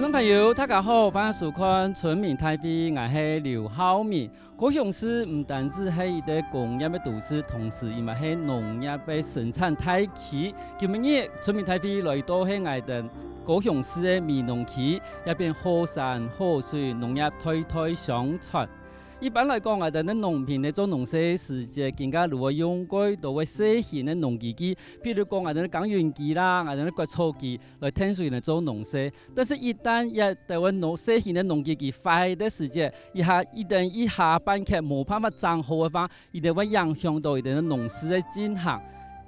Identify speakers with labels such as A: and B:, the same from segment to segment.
A: 观众朋友，大家好，欢迎收看《村民太飞》。我是刘浩米，高雄市唔单止系一个工业的都市，同时亦嘛系农业的生产地区。今日村民太飞来到喺外头高雄市的米农区，一边喝山喝水，农业推推相传。一般来讲，啊，等咧农平咧做农事时节，更加如何用过到位筛选的农机具，比如讲，啊，等咧讲旋机啦，啊，等咧割草机来添水来做农事。但是一旦一到农筛选的农机具坏的时节，一下一旦一下半刻冇办法长好的话，一定会影响到一定的农事的进行。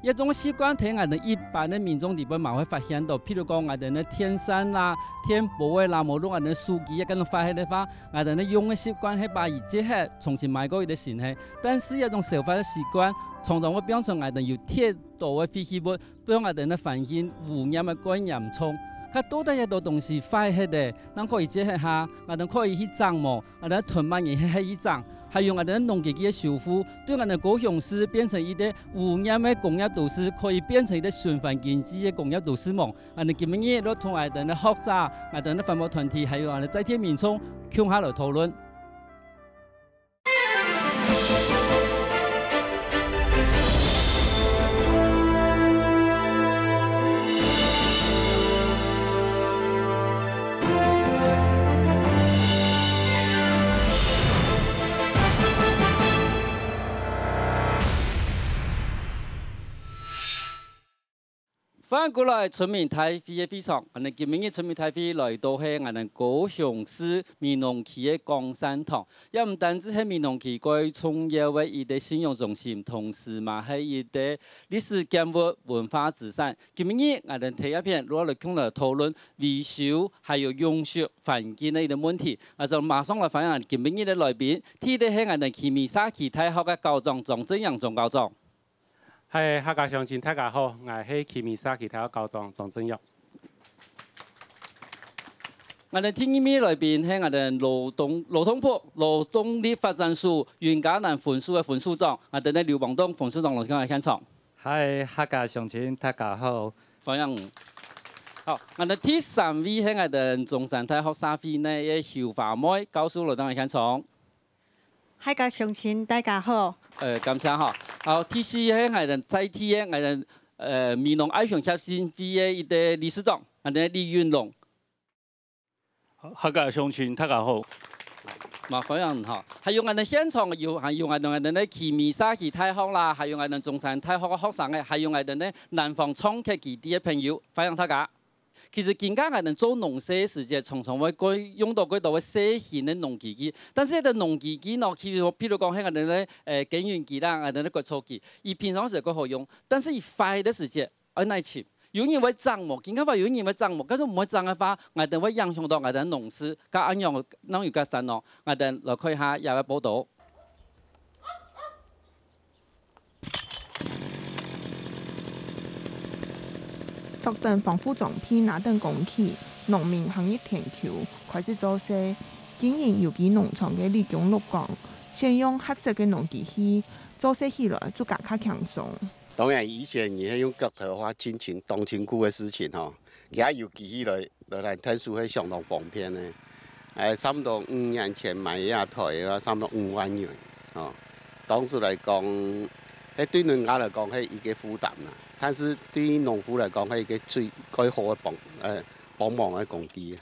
A: 一种习惯，提我头一般的民众里方嘛会发现到，譬如讲我头的天山啦、天博诶，那么侬外头收集，啊，可能发现的话，外头的用的习惯去把以子壳重新买过伊个钱但是一种消费的习惯，常常会变成我头有铁道的废弃物，边我头的环境污染的更严冲。佮多得一多东西坏去的，咱可以接系下，我头可以去掌握，外头屯买伊去去涨。还用阿达农技己的首复，对阿达高雄市变成一个无烟的工业都市，可以变成一个循环经济的工业都市网。阿达今物日都同阿达的学者、阿达的环保团体，还有阿达在天民众，共下来讨论。反过来，村民的表场，我们今天村民代表来到系我们高雄市闽农区的光山堂，也唔单止系闽农区该村委的一个信用中心，同时嘛系一个历史建筑文化资产。今天，我们听一篇罗来进来讨论维修还有用说环境的伊的问题，我就马上来反映。今天的来宾，听到系我们旗面沙旗太学的校长庄正阳庄校长。系客家上亲，大家
B: 好，我喺奇美沙其他教庄撞正耀。
A: 我哋天边里边听我哋劳动劳动部劳动力发展署袁家南分署嘅分署长，我哋咧刘邦东冯树长落乡嚟听唱。系客家上亲，大家好。欢迎。好，我哋天山位喺我哋中山大学沙飞呢一校花妹教书落乡嚟听唱。
C: 大家乡亲，大家好。
A: 誒，感谢哈。好，T.C. 係人在 t 係人，呃，闽南爱上車先飛嘅伊哋理事長，係李元龙。大家乡亲，大家好。麻煩你嚇。还有我哋现场嘅要，係用我哋我哋啲騎麪沙騎太康啦，还有我哋中山大學嘅學生诶，还有我哋啲南方创吉基地嘅朋友，欢迎大家。其实建家係能做事舍时节，常常会佢用到佢度會遮掩啲农机机。但是喺农机机呢，咯，佢譬如讲喺個啲咧诶緊源機啦，啊，者咧割草机，伊平常时佢好用？但是伊快的时节，而耐切。有人会爭喎，建家話有啲人會爭喎，咁如唔係爭嘅话，我哋会影响到我哋农事，加一樣能有嘅生咯，我哋落去下日嘅报道。
D: 促进房屋重建那等工期，农民行业停球开始做些经营有机农场嘅力量六降，先用合适嘅农机器做些起来就更加轻松。
E: 当然以前你系用脚头花亲情冬青谷嘅事情哦，家有机器来，来来，运输系相当方便呢。诶，差唔多五年前买一台啊，差唔多五万元，哦，当时嚟讲，诶，对人家嚟讲系一个负担啦。但是对于农夫来讲，系一个最最好的帮诶帮忙嘅工具。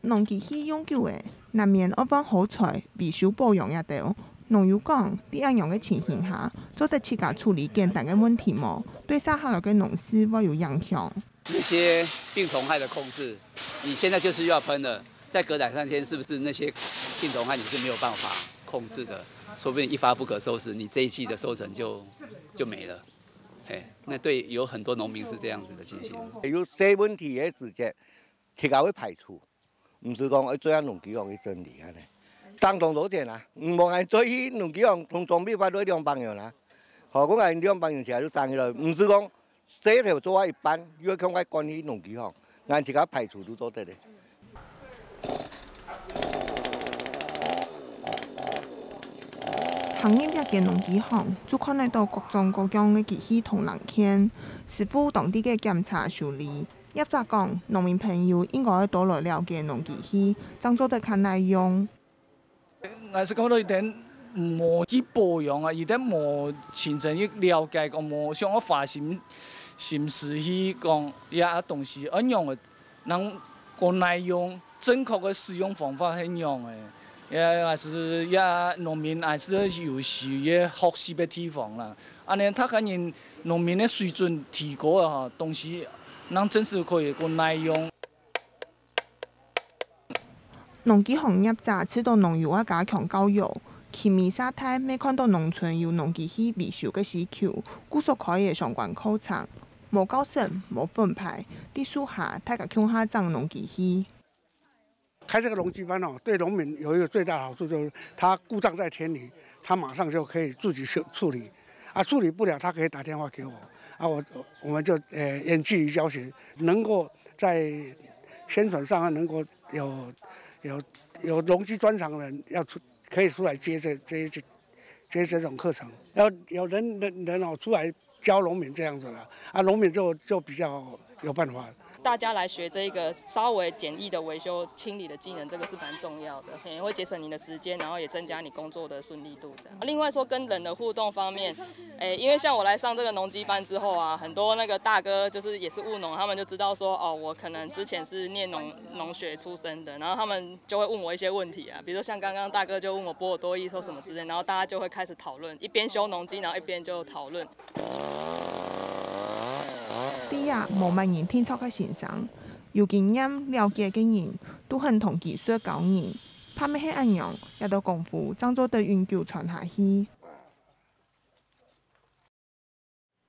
D: 农技系永久诶，难免一方好彩，必受保养也得。农友讲，第二样嘅情形下，做得起家处理简单嘅问题么？对撒下罗嘅农事会有影响。
F: 那些病虫害
G: 的控制，你现在就是要喷了，再隔两三天，是不是那些病虫害你是没有办法？控制的，说不定一发不可收拾，你这一季的收成就就没了。哎，那对有很多农民是这样子的情形。
H: 哎，这问题直接企业家会排除，不是讲要做啊农机行去整理啊嘞。当当多点啊，唔好硬做伊农技行，同种比发多两百元啦。好，讲下两百元有些都赚起来，不是讲这条做啊一半，因为香港讲农机行，按家企家排除都多得嘞。
D: 农业嘅农机行，就看到各种各样嘅机器同人件，是否当地嘅检查处理？一则讲，农民朋友应该多来了解农机器，怎做地看耐用。
A: 我啊，亲身去了解个发一东西嘅，能个内容正确嘅使用方法样嘅？也还是也农民也是有时也学习的地方啦。安尼他肯定农民的水准提高了哈，东西咱真是可以更耐用。
D: 农机行业咋指导农啊，加强教育，全面沙太。每看到农村有农机器维修的需求，姑苏可以相关考察。无招生，无分派，低速下他个乡下种农机器。
H: 开这个农机班哦，对农民有一个最大的好处，就是他故障在田里，他马上就可以自己去处理。啊，处理不了，他可以打电话给我，啊，我我们就呃远距离教学，能够在宣传上啊，能够有有有农机专长人要出可以出来接这这些接这种课程，要有人人人哦出来教农民这样子了，啊，农民就就比较有办法。
I: 大家来学这一个稍微简易的维修清理的技能，这个是蛮重要的，也会节省您的时间，然后也增加你工作的顺利度这样。另外说跟人的互动方面，哎，因为像我来上这个农机班之后啊，很多那个大哥就是也是务农，他们就知道说哦，我可能之前是念农农学出身的，然后他们就会问我一些问题啊，比如说像刚刚大哥就问我波尔多一说什么之类，然后大家就会开始讨论，一边修农机，然后一边就讨论。
D: 啲啊冇文言听策嘅先生，姚建钦了解嘅人都很同技术讲嘢，怕咩系阴阳一道功夫，将咗对云桥传下去。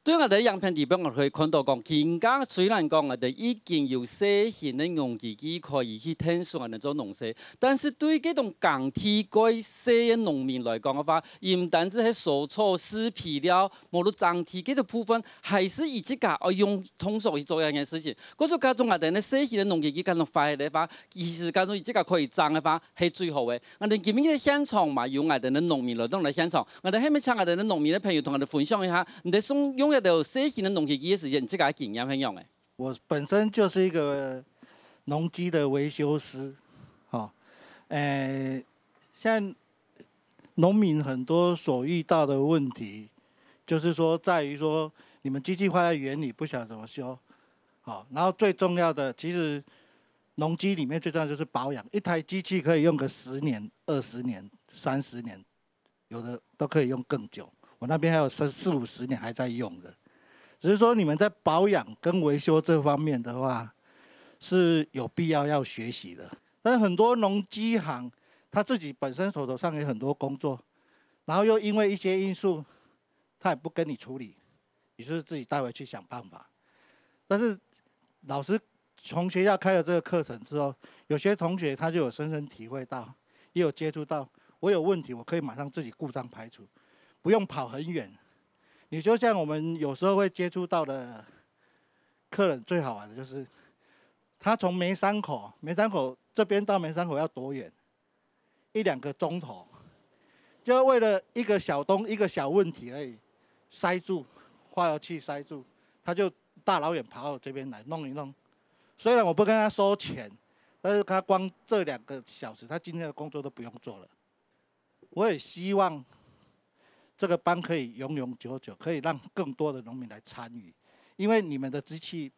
A: 对我哋喺農村地方，我可以看到讲，人家虽然讲我哋已经有寫字，的用机机可以去探索我哋做农事，但是对这种耕地改寫嘅农民来讲嘅话，唔单止喺受錯視皮了，無論種体嗰个部分，还是一隻架，要用通俗去做一件事情。嗰種家种我哋咧寫字嘅農机佢咁发嘅话，其实家种一隻架可以種嘅话，係最好嘅。我哋今面嘅现场嘛，有我哋嘅农民来到嚟现场，我哋下面请我哋嘅农民嘅朋友同我哋分享一下，你哋送用。这套新型的农机机的时间，你这家经验很用的。
H: 我本身就是一个农机的维修师，哦，诶，现在农民很多所遇到的问题，就是说在于说你们机器坏在原理不晓得怎么修，好，然后最重要的，其实农机里面最重要就是保养，一台机器可以用个十年、二十年、三十年，有的都可以用更久。我那边还有三四五十年还在用的，只是说你们在保养跟维修这方面的话，是有必要要学习的。但很多农机行他自己本身手头上有很多工作，然后又因为一些因素，他也不跟你处理，你就是自己带回去想办法。但是老师从学校开了这个课程之后，有些同学他就有深深体会到，也有接触到，我有问题我可以马上自己故障排除。不用跑很远，你就像我们有时候会接触到的客人，最好玩的就是他从梅山口，梅山口这边到梅山口要多远？一两个钟头，就为了一个小东一个小问题而已，塞住，化油器塞住，他就大老远跑到这边来弄一弄。虽然我不跟他收钱，但是他光这两个小时，他今天的工作都不用做了。我也希望。这个班可以永永久久，可以让更多的农民来参与。因为你们的机器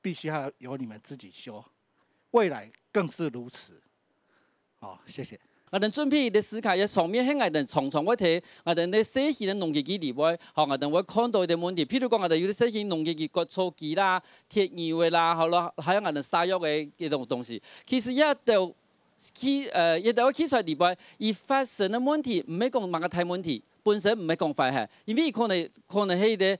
H: 必须要由你们自己修，未来
A: 更是如此。好，谢谢。我你准备的思考也下，上面向我的常常会提，我等你细心的农业基地外，好，我等会看到一点问题，譬如讲，我等有啲细心农业基地割草机啦、铁牛的啦，好咯，还有我等杀药嘅嘅种东西。其实一就起，呃，一等我起出来，第二，一发生的问题，唔系讲某个大问题。本身唔係咁快，係，因為可能可能係啲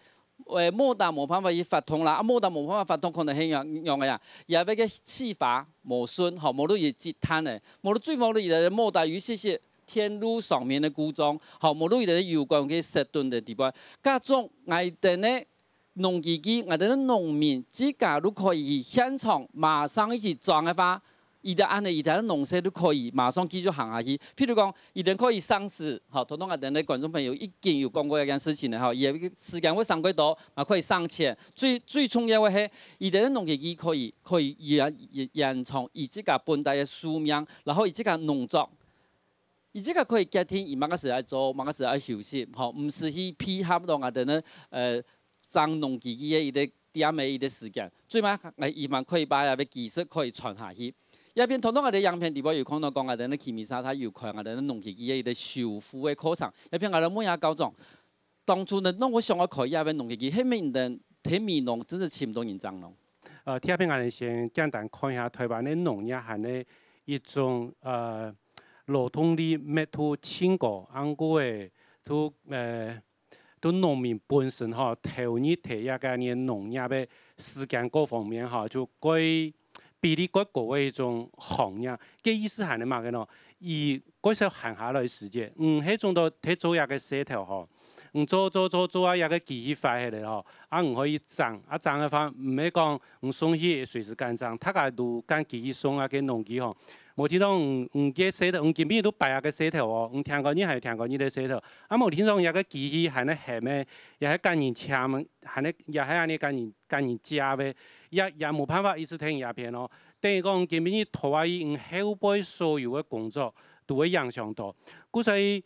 A: 诶摩打冇辦法去法通啦，啊摩打冇辦法發通，可能係用用嘅呀，又俾佢气化磨损，嚇，冇咗啲積碳嘅，冇咗最冇咗啲摩打，有時時天路上面嘅故障，嚇，冇咗啲油管嘅塞頓的地方，加上我哋咧农机机，我哋咧农民，只假如可以现场马上去装嘅话，伊就安尼，伊在农舍都可以马上继续行下去。譬如讲，伊能可以上市，吼，同同下等咧观众朋友已经有讲过一件事情了，吼，伊个时间会上几多，也可以上钱。最最重要的是，伊在咧农机伊可以可以延延延长伊即个本代的寿命，然后伊即个农作，伊即个可以隔天，伊某个时来做，某个时来休息，吼，毋是去批合同下等咧，诶，脏农机器嘅伊个点样，伊个时间，最起码，伊万可以把阿个技术可以传下去。一片通通，我哋样片地方又看到讲，我哋那起米沙它又看我哋那农机机一个修复嘅课程。一边我哋每下搞状，当初呢，那我想开开一片农机机，虾米的，铁米农真是差唔多人争咯。呃，第一遍我哋先简单看
B: 一下台湾嘅农业含嘅一种呃，劳动力、密度气候，按古个都呃都农民本身哈，投入投入嘅呢农业嘅时间各方面哈，就该。比你国国嘅一种行业，给意思係點嘛个咯？伊嗰時闲下来时间，嗯，迄种到特做一个舌头吼。唔做做做做啊！也個机器发起来吼，啊唔可以涨，啊涨的话唔係讲唔送去随时干涨，他家都干机器送啊，跟農吼。行。冇知道唔唔嘅細頭，唔見邊都擺下个舌头哦，唔听過你係听過你的舌头，啊冇聽上也个机器还能後面，也还工人車門，喺也又安尼工人工人加呗，也也冇办法一直聽一片咯。等于讲見邊你拖下伊，唔后背所有的工作都会影响到。故以。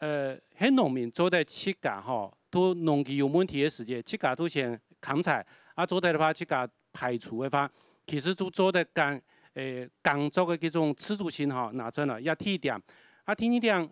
B: 呃，很农民做在吃噶哈，都农机有问题的时间，吃噶都先看菜。啊，做在的话吃噶排除的话，其实都做在干呃，工作的这种持续性哈，拿真哦，要低点。啊，低点点，啊，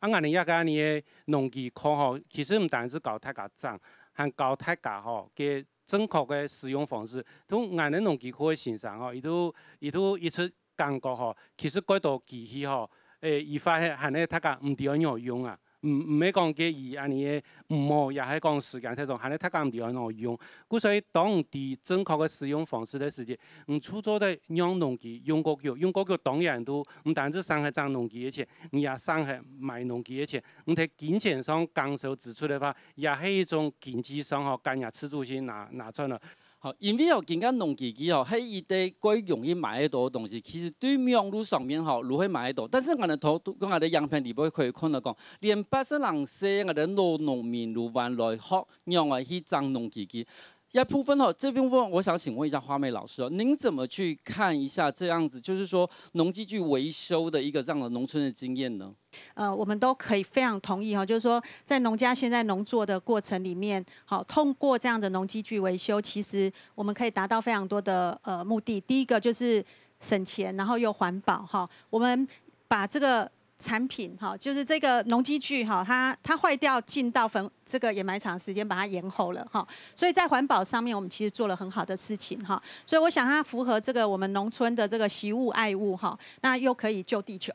B: 按呢也按呢农机课吼，其实唔单是教大家长，还教大家吼，给正确的使用方式。都俺呢农机课嘅身上吼，伊都伊都一直感觉吼，其实过度机器吼。诶，依发现喊咧，他家唔对安怎用啊？唔唔，咪讲嘅伊安尼嘅唔好，也系讲时间太长，限你他家唔得用啊，唔唔，袂讲佮伊安尼的，唔好也系讲时间太长，限你他家唔得用故所以，当地正确的使用方式的时间，唔出租的让农机用过久，用过久当然都唔单止伤害张农机的钱，你也伤害卖农机的钱。你伫金钱上刚受支出的话，也系一种经济上和
A: 干也自主性拿拿出来。好，因为哦，今个农机机哦，系一堆过容易买得到的东西，其实对马路上面吼，如何买得到。但是我们从我哋样片里边可以看到讲，连八十人说我哋老农民，都还来学，让我去种农机机。一部分哦，这部分我想请问一下花妹老师哦，您怎么去看一下这样子，就是说农机具维修的一个这样的农村的经验呢？
C: 呃，我们都可以非常同意哈，就是说在农家现在农作的过程里面，好，通过这样的农机具维修，其实我们可以达到非常多的呃目的。第一个就是省钱，然后又环保哈。我们把这个产品哈，就是这个农机具哈，它它坏掉进到粉。这个掩埋场时间把它延后了哈，所以在环保上面我们其实做了很好的事情哈，所以我想它符合这个我们农村的这个习物爱物哈，那又可以救地球，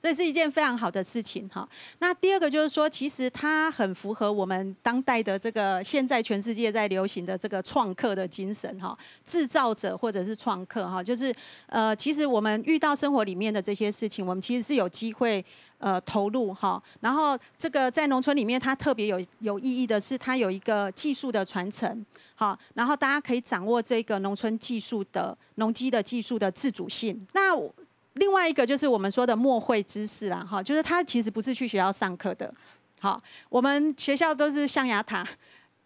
C: 所以是一件非常好的事情哈。那第二个就是说，其实它很符合我们当代的这个现在全世界在流行的这个创客的精神哈，制造者或者是创客哈，就是呃，其实我们遇到生活里面的这些事情，我们其实是有机会。呃，投入哈，然后这个在农村里面，它特别有有意义的是，它有一个技术的传承，好，然后大家可以掌握这个农村技术的农机的技术的自主性。那另外一个就是我们说的墨会知识啦，哈，就是它其实不是去学校上课的，好，我们学校都是象牙塔，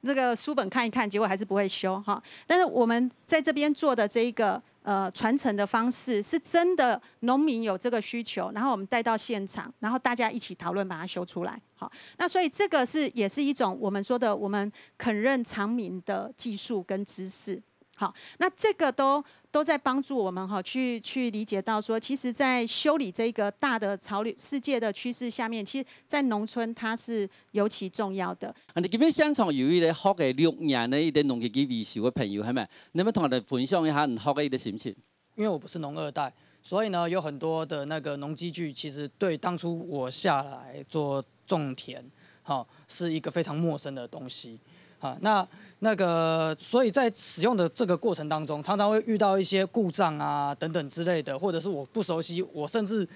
C: 那个书本看一看，结果还是不会修哈。但是我们在这边做的这一个。呃，传承的方式是真的，农民有这个需求，然后我们带到现场，然后大家一起讨论把它修出来。好，那所以这个是也是一种我们说的我们肯认长民的技术跟知识。好，那这个都。都在帮助我们哈，去去理解到说，其实，在修理这个大的潮流世界的趋势下面，其实，在农村它是尤其重要的。
A: 你这边现场有一位学的六年呢，一点农业机维修的朋友，系咪？你们同我哋分享一下，你学嘅一点心情。
C: 因为我不
J: 是农二代，所以呢，有很多的那个农机具，其实对当初我下来做种田，哈，是一个非常陌生的东西，啊，那。那个，所以在使用的这个过程当中，常常会遇到一些故障啊等等之类的，或者是我不熟悉，我甚至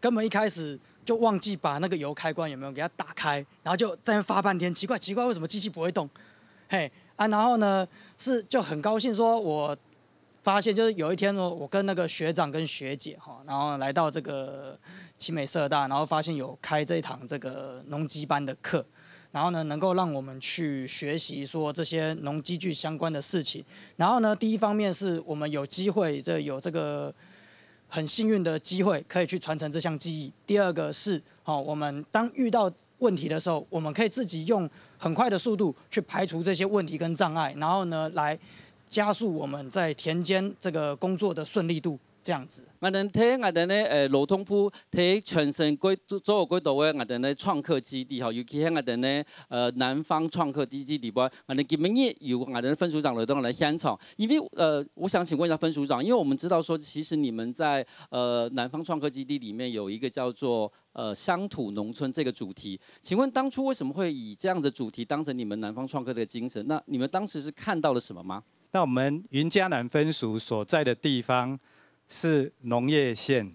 J: 根本一开始就忘记把那个油开关有没有给它打开，然后就在那发半天，奇怪奇怪为什么机器不会动，嘿啊，然后呢是就很高兴说，我发现就是有一天我跟那个学长跟学姐哈，然后来到这个奇美社大，然后发现有开这一堂这个农机班的课。然后呢，能够让我们去学习说这些农机具相关的事情。然后呢，第一方面是我们有机会，这有这个很幸运的机会，可以去传承这项技艺。第二个是，哦，我们当遇到问题的时候，我们可以自己用很快的速度去排除这些问题跟障碍，然后呢，来加速我们在田间这个工作的顺利度。这样子，
A: 我们睇，我们呢诶，罗通铺睇全省各，所有几多位我们呢创客基地吼，尤其响我们呢，呃，南方创客基地里边，我们今明夜有我们分署长来到来现场，因为，呃，我想请问一下分署长，因为我们知道说，其实你们在，呃，南方创客基地里面有一个叫做，呃，乡土农村这个主题，请问当初为什么会以这样的主题当成你们南方创客的精神？那你们当时是看到了什么吗？那我们云嘉南分署所
F: 在的地方。是农业县，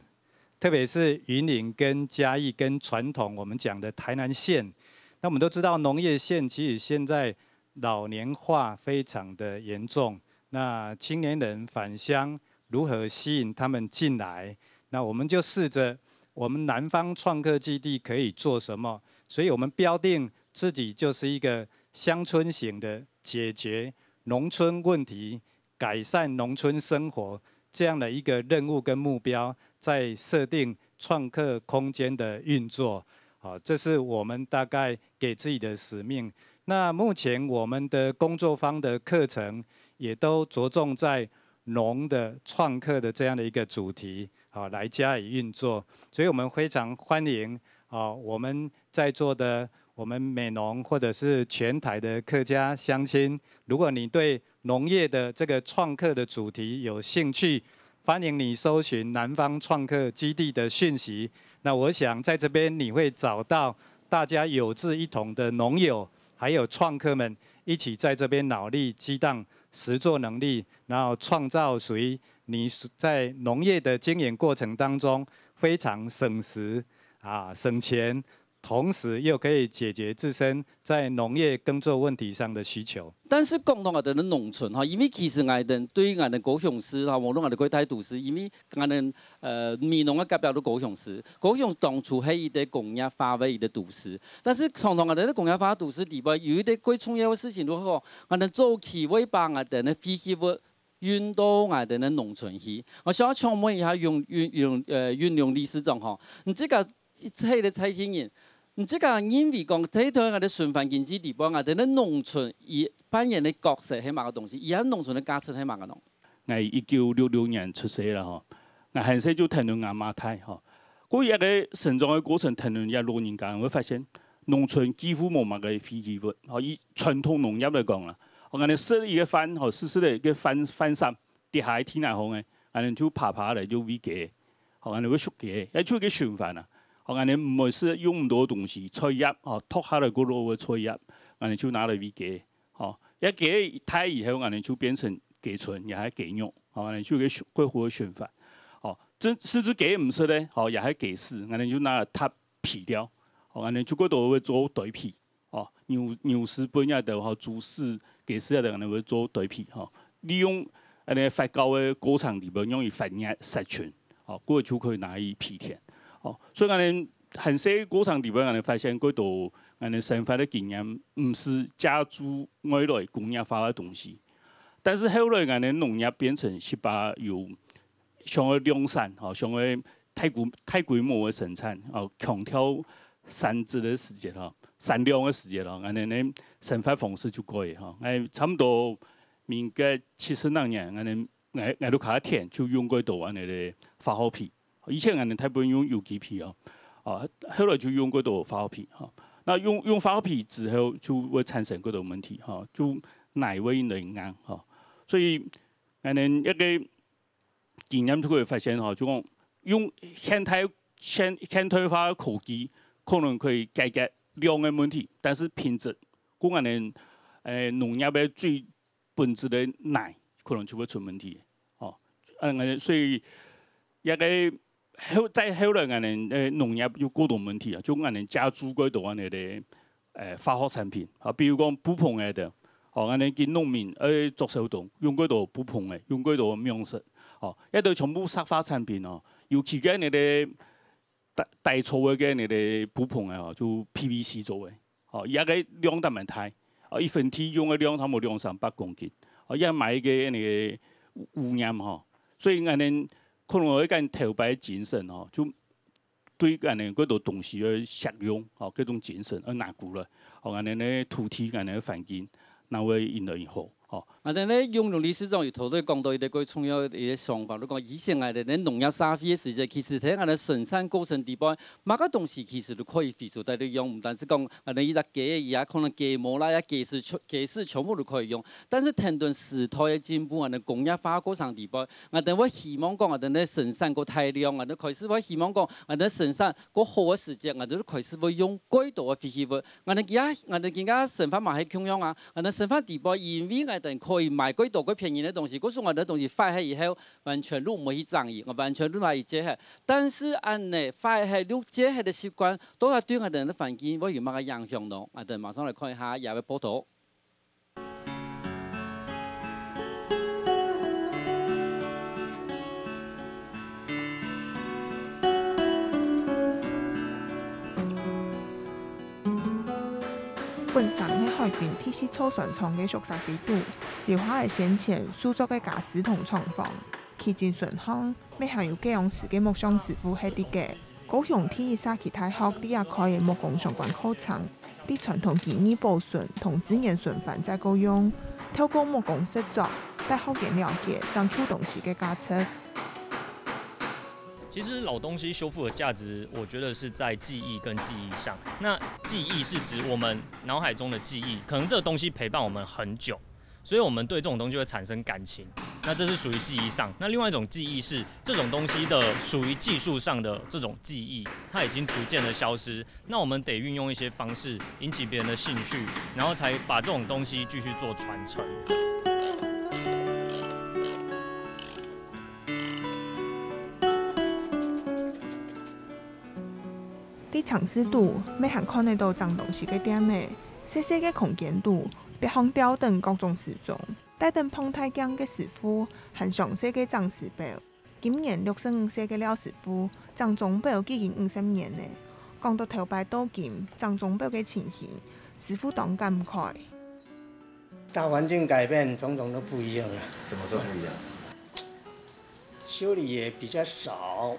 F: 特别是云林跟嘉义跟传统我们讲的台南县。那我们都知道农业县其实现在老年化非常的严重，那青年人返乡如何吸引他们进来？那我们就试着我们南方创客基地可以做什么？所以我们标定自己就是一个乡村型的解决农村问题、改善农村生活。这样的一个任务跟目标，在设定创客空间的运作，啊，这是我们大概给自己的使命。那目前我们的工作方的课程，也都着重在农的创客的这样的一个主题，啊，来加以运作。所以，我们非常欢迎，啊，我们在座的，我们美农或者是全台的客家乡亲，如果你对。农业的这个创客的主题有兴趣，欢迎你搜寻南方创客基地的讯息。那我想在这边你会找到大家有志一同的农友，还有创客们一起在这边脑力激荡、实作能力，然后创造属于你在农业的经营过程当中非常省时啊、省钱。同时又可以解决自身在农业耕作问题上的需求。
A: 但是，讲到我们的农村，哈，因为其实我的对于我的高雄市，哈，我们也的国台都市，因为可的呃，闽农啊，代表的高雄市。高雄当初是一的工业发威的都市，但是常常我们的工业发威都市里边有一点贵重要的事情如何？我们做企业把我的那废弃物运到我们的农村去。我想要请问一下运运运呃，运用历史状哈，你这个黑的拆经人。唔知噶，因为讲睇到我哋循环建濟地方，啊，等啲农村而扮演嘅角色系乜嘅东西？而喺农村嘅家畜係乜嘅農？
E: 我一九六六年出世啦，嗬！我很细就聽住阿媽睇，嗬！嗰一个成长嘅过程，聽住一老人家会发现，农村几乎冇乜嘅廢棄物。吼，以传统农业嚟讲啦，我哋你一个嘅番，哦，拾拾嚟嘅番番山跌喺天内方嘅，我哋就爬爬嚟就喂嘅，哦，我哋会捉嘅，一出嘅循环啊！哦，安尼毋会适，用到多东西，吹叶哦，脱下来嗰落会吹叶，安尼就拿来喂鸡。哦，一给太以后，安尼就变成给存，也还给用。哦，安尼就给血，过火血反。哦，真甚至给毋出咧，哦也还给死，安尼就拿个皮劈掉。哦，安尼就过度会做对皮。哦，牛牛屎半日的话，猪屎给死下的，安尼会做对皮。哦，利用安尼发酵的果场里边，用于繁热杀菌。哦，过就可以拿伊批田。所以我咱很些过场地方，我咱发现许多我的生活的经验，唔是家族外来工业化的东西。但是后来，我的农业变成是把有向了量产，吼，向了太规太规模的生产，吼，强调单子的时间哈，单量的时间了，咱的生活方式就可以，吼，哎，差不多民国七十那年，咱挨挨到开一天就用过多万的发好皮。以前可能太不用有机皮啊，啊，后来就用过多化皮哈。那用用化皮之后就会产生过多问题哈，就奶味能硬哈。所以，可能一个经验就会发现哈，就讲用现代、现、现代化科技可能可以解决量的问题，但是品质，可能诶农业的最本质的奶可能就会出问题哦。嗯，所以一个。后在后来，俺们诶农业有各种问题啊，就俺们加注过度俺们的诶化学产品啊，比如讲补棚诶的，哦，俺们给农民诶做手动用过度补棚诶，用过度粮食，哦，一对全部杀化产品哦，尤其给那个大大草诶给那个补棚诶哦，就 PVC 做诶，哦，一个量都蛮大，啊，一份体用诶量差不多两三百公斤，哦，一买个那个五年哈，所以俺们。可能一间头摆精神吼，就对安尼许多东西要实用吼，各种精神要拿固了，吼安尼呢土地安尼环境才会越来越好
A: 吼。我哋咧用農历史尚有投得讲到一个佢重要一个想法。如果以前系哋，你农藥撒肥嘅时節，其实睇下你生产过程地包，乜个东西其实都可以回收得用。但是讲講，我哋依只雞，伊啊，可能雞毛啦、雞屎全雞屎全部都可以用。但是停顿时代的进步，我哋工业化过程地包，我哋我希望讲我哋咧生产过大量，我哋开始我希望讲我哋生产过好的时节，我哋都开始会用更多的废弃物。我哋而家我哋見家剩翻嘛喺農藥啊，我哋剩翻地方因为我哋可。以买贵多贵便宜的东西，告诉我的东西发黑以后完全都没去在意，我完全都没去接黑。但是按呢发黑都接黑的习惯，都要对我的的环境会有么个影响咯？我等马上来看一下，也会报道。
D: 本上喺海军铁丝粗船厂嘅熟食地多，留下嘅先前苏州嘅驾驶同厂房，洁进顺康，要向有各用事的木箱师傅吃啲嘅，高雄天意沙琪太好啲阿的木工相关课程，啲传统技艺保存同自然顺范再雇用，透过木工制作，带好件了解，将驱动时嘅价值。
E: 其实老东西修复的价值，我觉得是在记忆跟记忆上。那记忆是指我们脑海中的记忆，可能这个东西陪伴我们很久，所以我们对这种东西会产生感情。那这是属于记忆上。那另外一种记忆是这种东西的属于技术上的这种记忆，它已经逐渐的消失。那我们得运用一些方式引起别人的兴趣，然后才把这种东西继续做传承。
D: 尝试度，每项看得到脏东西个点诶，细细个空间度，别放吊灯各种时钟，带灯碰太强个师傅很向洗个脏手表，今年六十五岁的廖师傅，脏钟表已经五十年嘞，讲到头摆刀剑，脏钟表嘅情形，师傅当感慨。
J: 大环境改变，种种都不一样了，怎么说不一样？修理也比较少，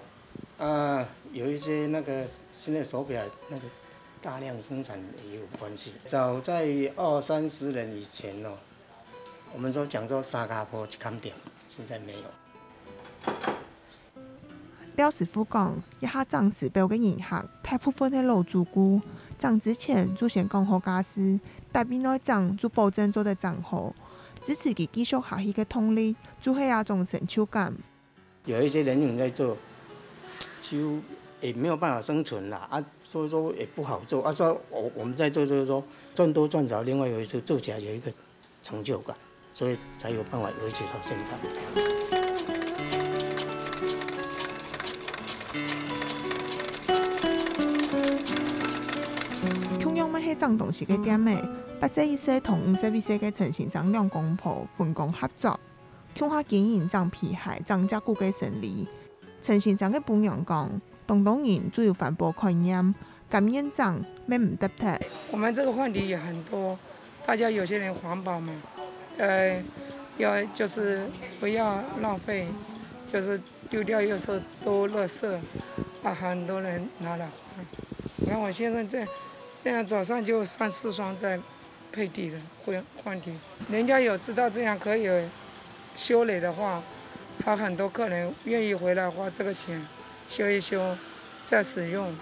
J: 啊，有一些那个。现在手表那个大量生产也有关系。早在二三十年以前哦，我们说讲做沙卡坡去看点，现在没有。
D: 廖师傅讲，一下帐时表跟银行大部分的老主顾，涨之前做先讲好家私，大笔内涨做保证做的账号，支持己继续下去的通力，做黑亚种成就感。
J: 有一些人用在做，就。也没有办法生存了啊，所以说也不好做。啊，说我我们在做就是说赚多赚少，另外有一次做起来有一个成就感，所以才有办法维持到现在。
D: 琼阳买嘿脏东西的店诶，八十一岁同五十一岁的陈先生两公婆分工合作，琼花经营脏皮鞋、脏家骨嘅生意。陈先生的婆娘讲。董董人最有反驳概念，感染症咩唔得体。
I: 我们这个换底也很多，大家有些人环保嘛，呃，要就是不要浪费，就是丢掉又说多垃圾，把很多人拿了。你看我现在这这样早上就三四双在配底了换换底，人家有知道这样可以修理的话，还很多客人愿意回来花这个钱。修一修，再使用，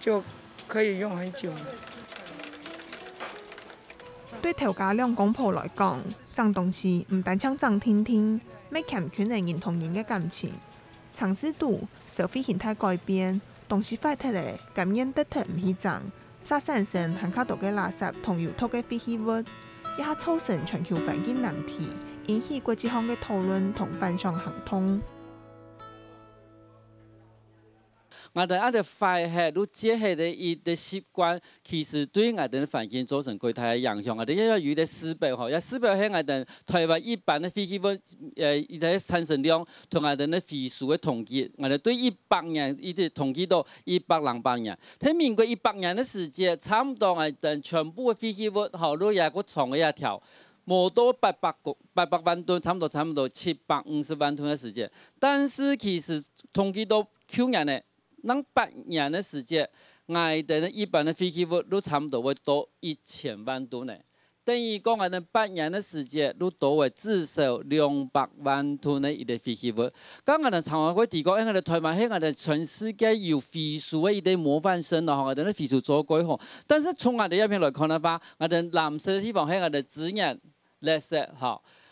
I: 就可以用
D: 很久了。对头家两公婆来讲，葬东西唔单枪葬天天，咩欠缺人同人嘅感情。长时度社会形态改变，东西发脱咧，感染得脱唔起葬，沙散尘、含卡度嘅垃圾同有毒嘅废弃物，一下造成全球环境难题，引起国际方嘅讨论同反向行通。
A: 我哋一隻快系，你只系的伊的习惯，其实对我哋环境造成巨大嘅影响。我哋因为羽咧撕裂，吼，一撕裂喺我哋台湾一般的飞机物，诶，伊咧产生量同我哋的飞水嘅统计，我哋对一百人，伊咧统计到一百零八人。喺民国一百年的时间，差唔多我哋全部嘅飞机物，好多也个创嘅一条，冇到八百公八百万吨，差不多差不多七百五十万吨的时间。但是其实统计到去年呢，咱八年的时间，挨的一般的废弃物都差不多会多一千万吨呢，等于讲，咱八年的时间，都多会至少两百万吨的一堆废弃物。刚才咱常委会提过，咱台湾系咱全世界有飞速的一个模范生我哦，的飞速做改行。但是从我的一片来看的话，我咱蓝色的地方系咱自然蓝色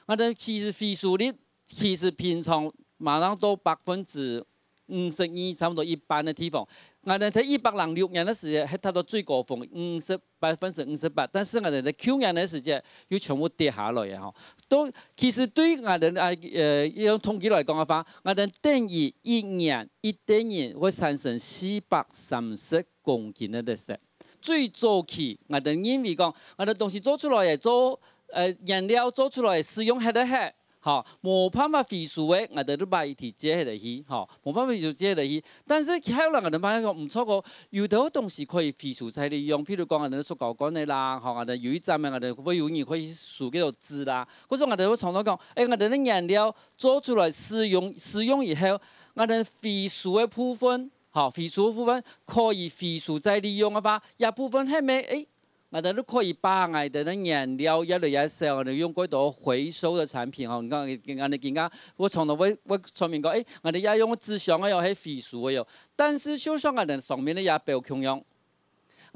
A: 我咱其实飞速率其实平常马上到百分之。五十二差不多一半的地方我们在一百零六年的时候，是达到最高峰五十百分之五十八但是我们在去年的时间又全部跌下来了吼。都其实对于我们啊呃一种统计来讲的话我们等于一年一等于会产生四百三十公斤的特色最早期我们认为讲我们的东西做出来做呃原料做出来使用黑的黑哈，冇办法回收的，我哋都把伊接下来去，哈，冇办法就接下来去。但是，还有人我哋发现讲，唔错个，有啲东西可以回收再利用，譬如讲我哋塑胶管的啦，哈，我哋有一张咪，我哋可以容易可以数几多字啦。佢说，我哋要常造讲，哎，我哋啲颜料做出来使用，使用以后，我哋回收嘅部分，哈，回收嘅部分可以回收再利用啊吧？一部分系咩？哎？我哋都可以把我哋那原料越来越少，就用更多回收的产品哦。你看，俺哋更加，我从头，我我上面讲，诶，我哋要用纸箱个用还废书个哟，但是就算我们上面呢也不要穷用。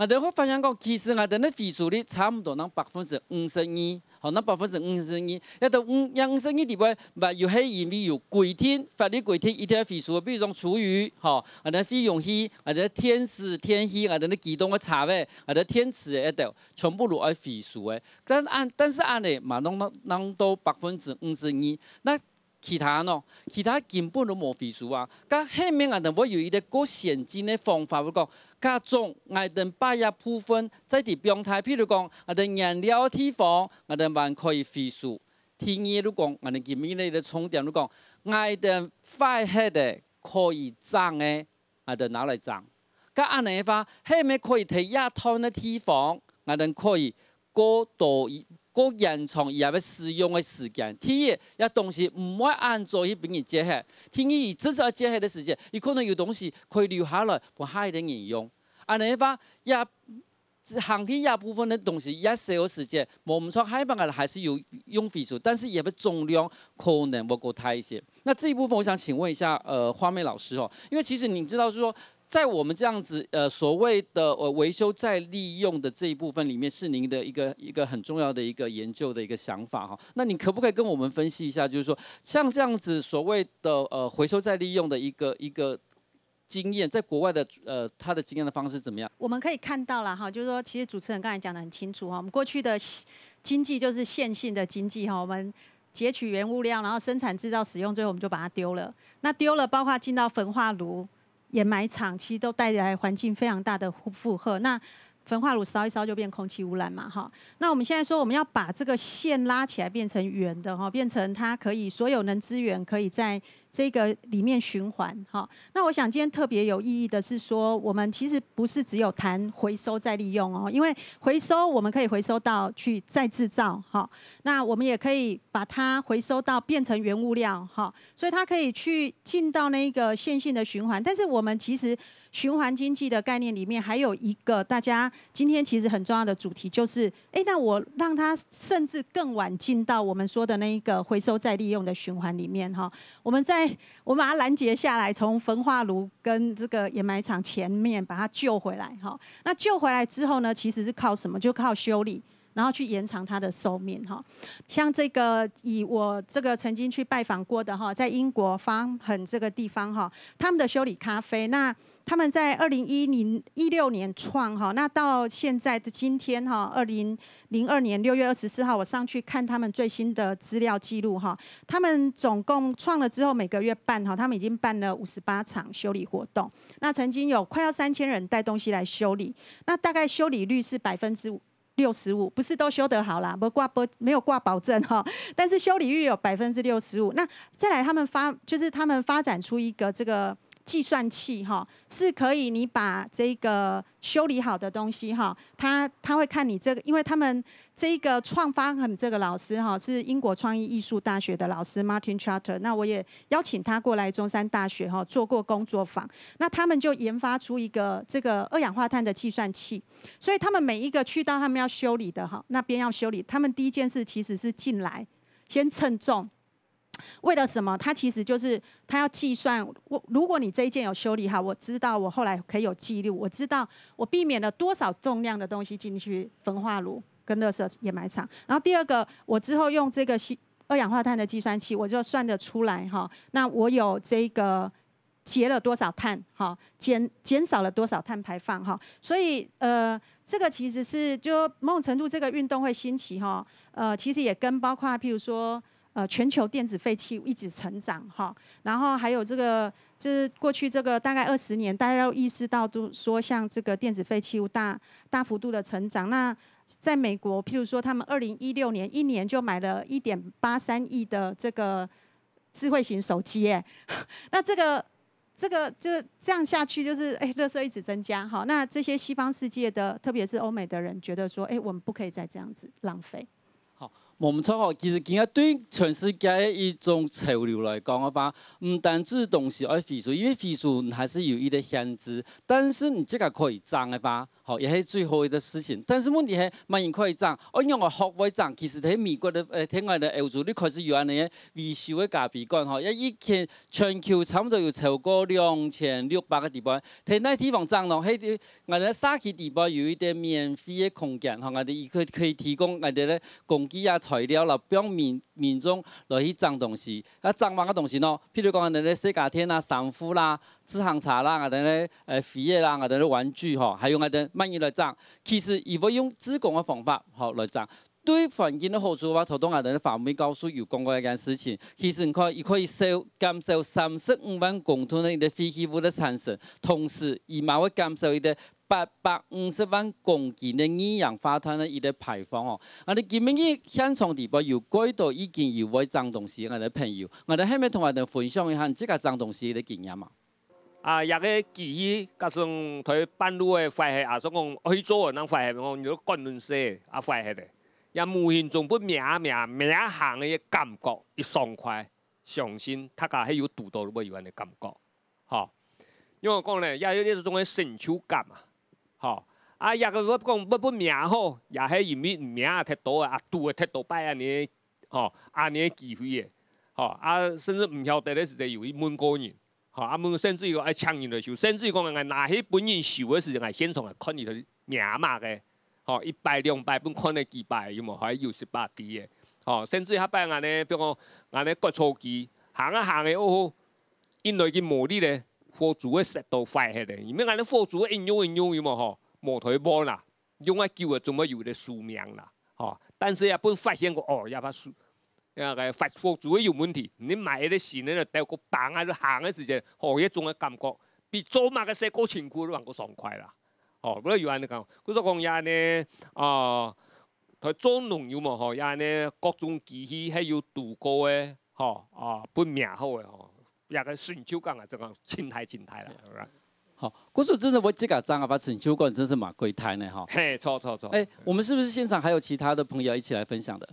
A: 我啊！会发现讲，其实我等你飞数哩，差唔多，能百分之五十二，好，那百分之五十二，一到五，一五十二地位，嘛又系因为有鬼天，法律鬼天一定要飞数，比如讲，初雨，吼，啊，等飞勇气，啊，等天使天气，我等你机动个茶位，我等天池也掉，全部落来飞数诶。但按，但是按咧，嘛，拢能能到百分之五十二，那。其他喏，其他根本都冇飞速啊！加下面，阿邓我有一个高先进的方法来讲，加种我邓把一部分在地平台，譬如讲我邓原料地方，我邓还可以飞速。第二，如果我邓前面那个充电，如果我邓发黑的可以涨的，我邓拿来涨。加阿你话，下面可以提一套的提房，我邓可以过度。国延长伊阿使用的时间，天一有东西唔会按照伊平人接黑，天二，伊正常接黑的时间，伊可能有东西可以留下来，不害一人用。安尼一方也，行业也部分的东西，也少时间，我们说海方面还是有用费数，但是也不重量可能不够大一些。那这一部分，我想请问一下，呃，画面老师哦，因为其实你知道是说。在我们这样子呃所谓的呃维修再利用的这一部分里面，是您的一个一个很重要的一个研究的一个想法哈。那你可不可以跟我们分析一下，就是说像这样子所谓的呃回收再利用的一个一个经验，在国外的呃它的经验的方式怎么样？
C: 我们可以看到了哈，就是说其实主持人刚才讲的很清楚哈，我们过去的经济就是线性的经济哈，我们截取原物料，然后生产制造使用，最后我们就把它丢了。那丢了，包括进到焚化炉。掩埋场其实都带来环境非常大的负负荷。那焚化炉烧一烧就变空气污染嘛，哈。那我们现在说，我们要把这个线拉起来变成圆的，哈，变成它可以所有能资源可以在这个里面循环，哈。那我想今天特别有意义的是说，我们其实不是只有谈回收再利用哦，因为回收我们可以回收到去再制造，哈。那我们也可以把它回收到变成原物料，哈，所以它可以去进到那个线性的循环。但是我们其实循环经济的概念里面，还有一个大家。今天其实很重要的主题就是，哎，那我让它甚至更晚进到我们说的那一个回收再利用的循环里面哈。我们在我把它拦截下来，从焚化炉跟这个掩埋场前面把它救回来哈。那救回来之后呢，其实是靠什么？就靠修理，然后去延长它的寿命哈。像这个，以我这个曾经去拜访过的哈，在英国方很这个地方哈，他们的修理咖啡那。他们在二零一零一六年创哈，那到现在的今天哈，二零零二年六月二十四号，我上去看他们最新的资料记录哈。他们总共创了之后，每个月办哈，他们已经办了五十八场修理活动。那曾经有快要三千人带东西来修理，那大概修理率是百分之六十五，不是都修得好啦，不挂不没有挂保证哈，但是修理率有百分之六十五。那再来，他们发就是他们发展出一个这个。计算器哈，是可以你把这个修理好的东西哈，他他会看你这个，因为他们这一个创发很这个老师哈，是英国创意艺术大学的老师 Martin Charter，那我也邀请他过来中山大学哈做过工作坊，那他们就研发出一个这个二氧化碳的计算器，所以他们每一个去到他们要修理的哈那边要修理，他们第一件事其实是进来先称重。为了什么？他其实就是他要计算，我如果你这一件有修理哈，我知道我后来可以有记录，我知道我避免了多少重量的东西进去焚化炉跟热色掩埋场。然后第二个，我之后用这个二氧化碳的计算器，我就算得出来哈。那我有这个结了多少碳哈，减减少了多少碳排放哈。所以呃，这个其实是就某种程度这个运动会兴起哈。呃，其实也跟包括譬如说。呃，全球电子废弃物一直成长，哈，然后还有这个，是过去这个大概二十年，大家都意识到，都说像这个电子废弃物大大幅度的成长。那在美国，譬如说，他们二零一六年一年就买了一点八三亿的这个智慧型手机，哎，那这个这个就这样下去，就是哎，垃圾一直增加，好，那这些西方世界的，特别是欧美的人，觉得说，哎，我们不可以再这样子浪费。
A: 我们炒哦，其实今日对全世界的一种潮流来讲，的话，唔单止东西爱飞速，因为飞速还是有一定的限制，但是你这个可以涨，的话。好，亦係最好一个事情。但是问题是，問完可以涨，我因为我學嗰一其实喺美国的誒，海外的歐洲，你开始有安尼维修的咖啡馆，嚇，因為以全球差不多有超过两千六百个地方，睇那地方涨落喺啲，我哋三級地盤有一点免费的空间，吼，我哋依個可以提供我哋咧工具啊材料啦，帮民面面中去涨东西。啊，涨埋個东西咯，譬如讲我哋咧世界天啊、神户啦、自行茶啦、我哋咧誒肥葉啦、我哋咧玩具吼，还有我哋。慢慢来讲，其实如果用自贡的方法，好来讲，对环境的好处嘅话，头东阿人嘅反面告诉有讲过一件事情，其实你看，伊可以收减少三十五万公吨嘅废弃物的产生，同时伊嘛会减少一啲。八百五十万公斤的二氧化碳的一个排放哦，我哋今日去现场直播有几多已经有位脏东西，我哋朋友，我哋下面同我哋分享一下这个脏东西的经验嘛。
K: 啊，一个记忆加上在半路的发现啊，所以讲可以做，能怀念，比如革命史啊，发现的。也无形中不名名名行的，感觉一爽快、相心，他家还有独到的不一样的感觉，哈。因为我讲嘞，也有这种的成就感嘛，哈。啊，一个不讲不不名吼，也是因为名太多啊，赌的太多摆啊，你，吼，啊，你机会的，吼，啊，甚至不晓得那是谁，一门高人。好，啊，门甚至于爱抢人的手，甚至于讲哎拿起本人手的时候，来现场来看伊个名嘛嘅，吼，一百两百本看得几拜，伊嘛还有十八支的，吼，甚至于阿伯安呢，比如讲安尼割草机行啊行的哦，因为伊模拟咧，佛祖的石头快起来，你阿呢车主硬用硬用伊嘛吼，摩腿车啦，用阿久啊，做乜有在输命啦，吼，但是阿本发现过哦，也怕输。呀，个发货主要有问题，你买阿啲事，你带个棒喺度行嘅时间，哦，一种嘅感觉，比做嘛嘅些过辛苦都还个爽快啦。哦，不要有安尼讲，佢说讲呀呢，啊，台装农药嘛，吼，呀呢，各种机器系要渡过嘅，吼，啊，不名好嘅，吼，呀个顺手讲啊，这个清泰清泰啦，系咪？
A: 好，古时真的我这个讲啊，把顺手讲真是蛮贵太呢，哈。嘿，错错错。哎，我们是不是现场还有其他的朋友一起来分享的？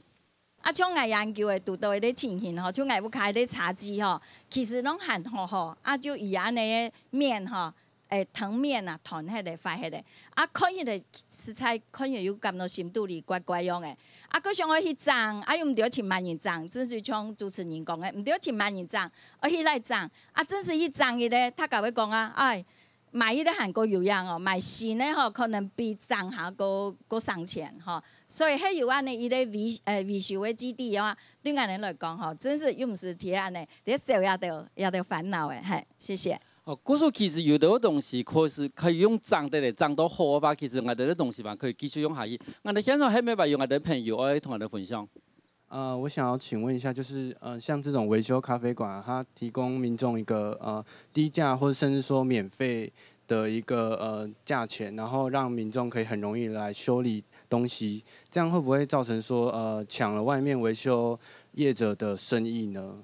C: 啊，像艾研究的读到的情形吼，像艾不开的茶几吼，其实拢很好吼。啊，就以安尼面吼，诶，汤面啊，汤迄个发迄个，啊，可以的食材，可以有感多心肚里乖乖样诶。啊，佫想我去赞，啊又毋着钱万人赞，真是像主持人讲诶，毋着钱万人赞，啊，去来赞。啊，真是一赞嘅咧，他甲咪讲啊，哎。买一个韩国有样哦，买鞋咧吼，可能比赚下个个省钱吼，所以嘿又话呢，伊咧维诶维修的基地的话，对咱人来讲吼，真是用是体验呢，第少也得也得烦恼诶，嘿，谢谢。
A: 哦，故树其实有的东西，可是可以用赚的来赚到好话，其实咱哋啲东西话可以继续用下去，咱哋经常系咪把用咱的朋友爱同人哋分享。呃，我想
B: 要请问一下，就是呃，像这种维修咖啡馆，它提供民众一个呃低价或者甚至说免费的一个呃价钱，然后让民众可以很容易来修理东西，这样会不会造成说呃抢了外面维修
A: 业者的生意呢？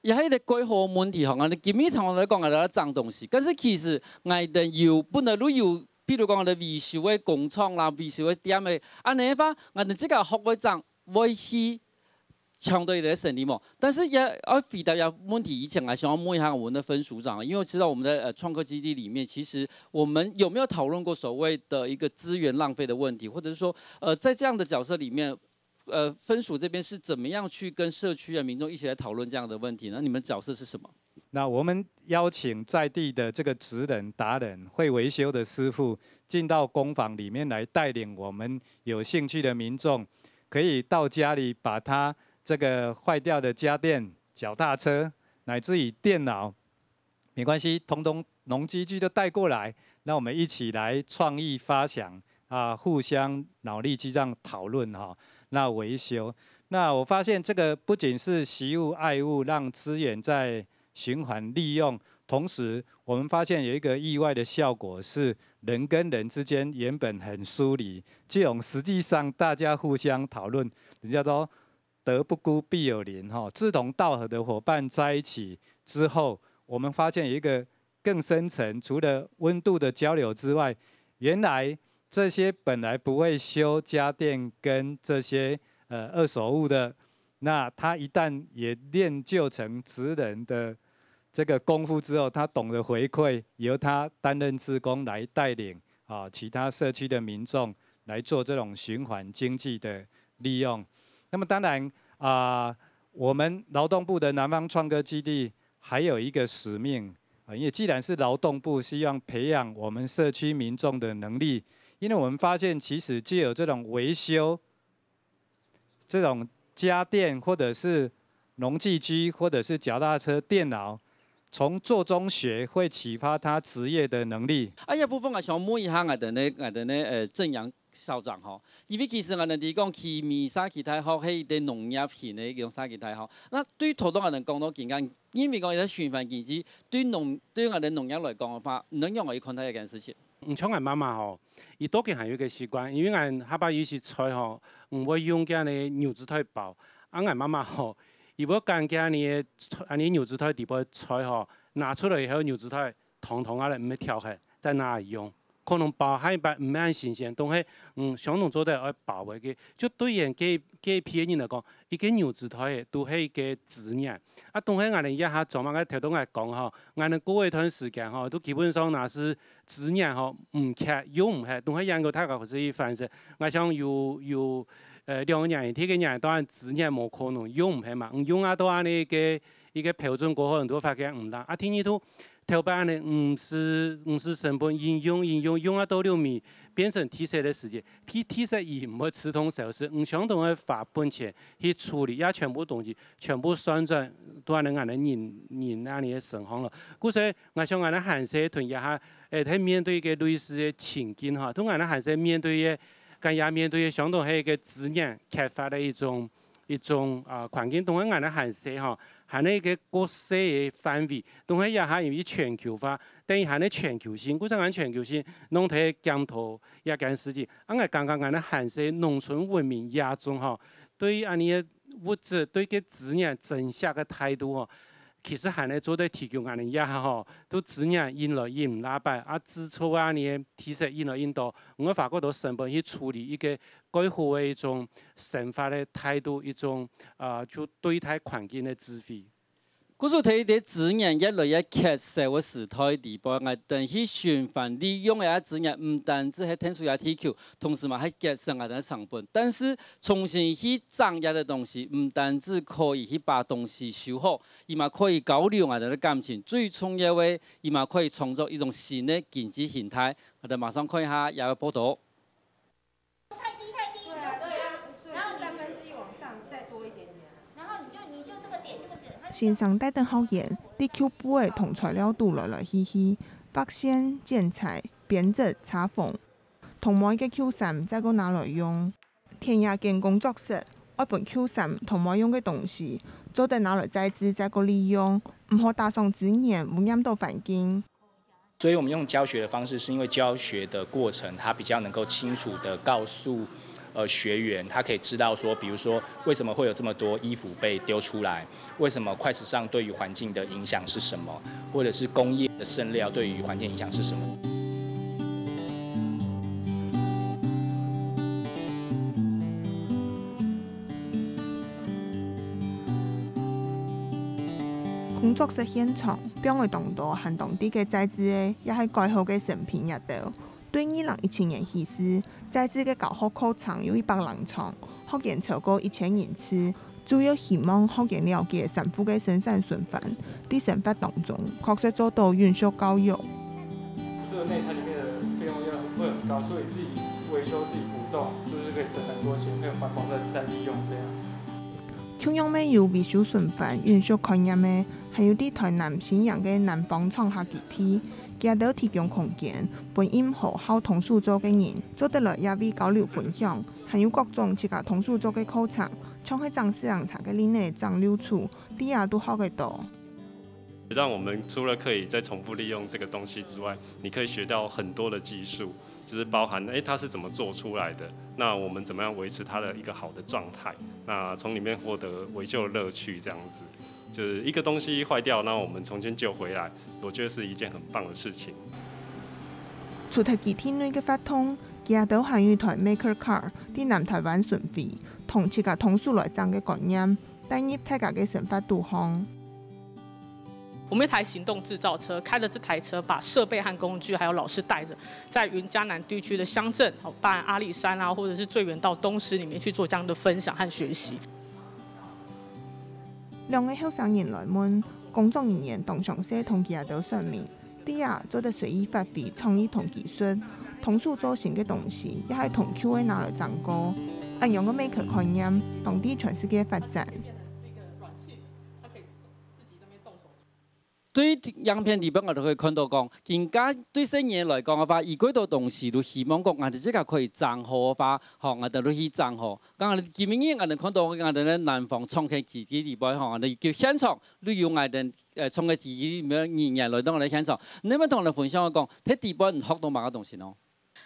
A: 也系你规划问题行啊，你今日同我来讲，我哋脏东西，但是其实我哋有不能都有，比如讲我哋维修嘅工厂啦，维修嘅店嘅，啊你话我哋即个服务站，维系。强队的省力嘛，但是也要回答一问题，以前还想要问一下我们的分署长，因为知道我们的呃创客基地里面，其实我们有没有讨论过所谓的一个资源浪费的问题，或者是说，呃，在这样的角色里面，呃，分署这边是怎么样去跟社区的民众一起来讨论这样的问题？呢？你们角色是什么？那我们邀请
F: 在地的这个职人、达人、会维修的师傅进到工坊里面来带领我们有兴趣的民众，可以到家里把它。这个坏掉的家电、脚踏车，乃至于电脑，没关系，通通农机具都带过来。那我们一起来创意发想啊，互相脑力激荡讨论哈。那维修，那我发现这个不仅是惜物爱物，让资源在循环利用，同时我们发现有一个意外的效果是，人跟人之间原本很疏离，这种实际上大家互相讨论，人家都。德不孤，必有邻。哈，志同道合的伙伴在一起之后，我们发现一个更深层，除了温度的交流之外，原来这些本来不会修家电跟这些呃二手物的，那他一旦也练就成职人的这个功夫之后，他懂得回馈，由他担任职工来带领啊，其他社区的民众来做这种循环经济的利用。那么当然啊，我们劳动部的南方创科基地还有一个使命啊，因为既然是劳动部，希望培养我们社区民众的能力。因为我们发现，其实既有这种维修、这种家电，或者是农机或者是脚踏车、电脑。从做中学会启发他职业的能力。
A: 哎呀，不妨啊，像每一行啊的呢啊的呢，呃，正阳校长哈，因为其实啊，人哋讲其面沙其太好系对农业片呢用沙其太好。那对土都啊人讲到健康，因为讲有啲循环经济，对农对于我哋农业来讲嘅话，能让我要看到一件事情。唔像俺妈妈嗬，伊多几行有个习
B: 惯，因为俺下把有些菜嗬唔会用嘅呢，肉质太薄。俺妈妈嗬。如果讲讲你，按你牛子菜地包菜哈拿出来以后牛子菜烫烫下来，唔要挑起，在哪用？可能包还一包唔蛮新鲜，都是嗯相同做的爱包起去。就对人这这批人来讲，一个牛子菜都是一个资源。啊，东海我人一下昨晚个听东海讲哈，我人过一段时间哈，都基本上那是资源哈，唔吃又唔系，都系研究他个何是反式。我想有有。呃，两个硬件，这个硬件当然自然冇可能用唔起嘛。唔用啊，都按咧个一个标准过后，人都发觉唔得。啊，天天都头拍按咧，唔是唔是成本应用应用用啊，都六米变成 T 三的时间，T T 三已冇刺痛手势，唔相同的法本钱去处理，也全部东西全部算转都按咧按咧人人按的身上咯。故说我想按咧韩社统一下，诶，他面对个类似的情景哈，都按咧韩社面对嘅。咁亚面对相当系一个资源开发的一种一种啊环境，同个眼的限制哈，含了个国色的范围，同个亚下由于全球化，等于含个全球性，我只讲全球性，弄睇疆土也一件事情，俺刚刚眼的限制，农村文明亚种哈，对安尼物质对个资源珍惜嘅态度哦。其实还能做的提高，安尼也下吼，都尽量引了引唔拉板，啊，支出啊尼提升引了引导，我发觉都成本去处理一个改的一种生活的态度，一种啊就
A: 对待环境的智慧。古时候，伊资源越来越缺收个时代，离不我爱等去循环利用个一资源。唔单止系添树一需求，同时嘛还节省个成本。但是重新去装一的东西，唔单止可以去把东西修好，伊嘛可以交流个的感情，最重要话，伊嘛可以创造一种新的经济形态。我哋马上看一下一报道。
D: 先生带等好言你 q 布的同材料都来来，嘻嘻，发现剪裁、编织、查缝，同买个 Q 三再搁拿来用。天涯间工作室我本 Q 三同买用的东西，做得拿来再制再搁利用，唔好打上纸源，唔免到环经。
E: 所以我们用教学的方式，是因为教学的过程，他比较能够清楚的告诉。呃，学员他可以知道说，比如说，为什么会有这么多衣服被丢出来？为什么快时尚对于环境的影响是什么？或者是工业的剩料对于环境影响是什么？
D: 工作室现场，两位动作很动啲嘅仔子，一系改好嘅成片入到。对二零一七年起死，在这个教学考场有一百人场，学员超过一千人次，主要希望学员了解神父的生产循环。在生产当中，确实做到运输教育。这
F: 个内胎里面的费用要会很高，所以自己维修自
E: 己不动，就是可以省很多钱，可以环保再再利用这样。
D: 同样咩有维修循环、运输节约咩，还有啲台南县阳嘅南方创下基地。加多提供空间，本音可好同事做嘅人做得了也为交流分享，还有各种其他同事做嘅烤场，创开展市人才嘅另内个流处，底下都好嘅多。
E: 让我们除了可以再重复利用这个东西之外，你可以学到很多的技术，就是包含诶它是怎么做出来的，那我们怎么样维持它的一个好的状态，那从里面获得维修乐趣这样子。就是一个东西坏掉，那我们重新救回来，我觉得是一件很棒的事情。
D: 出台几天内发通，台 Maker Car 南台湾同
I: 我们一台行动制造车，开着这台车，把设备和工具还有老师带着，在云嘉南地区的乡镇，好，办阿里山啊，或者是最远到东石里面去做这样的分享和学习。
D: 两个后生人来问，工作人员同上社同佢阿都说明，啲啊做的随意发明创意同技术、同數做先的同西，也系同 Q A 拿嚟賺过。按用個麥克概念，当地全世界发展。
A: 所以，影片里边我哋可以看到讲，更加对新人来讲的话，而嗰度东西都希望讲，我哋即个可以账号嘅话，吼，我哋都去账号。咁我哋今年我哋看到我哋咧南方创嘅自己里边吼，我哋就现场旅游我哋诶创嘅自己里面人人来到我哋现场，你咪同我哋分享我讲，睇地位唔学到某个东西咯。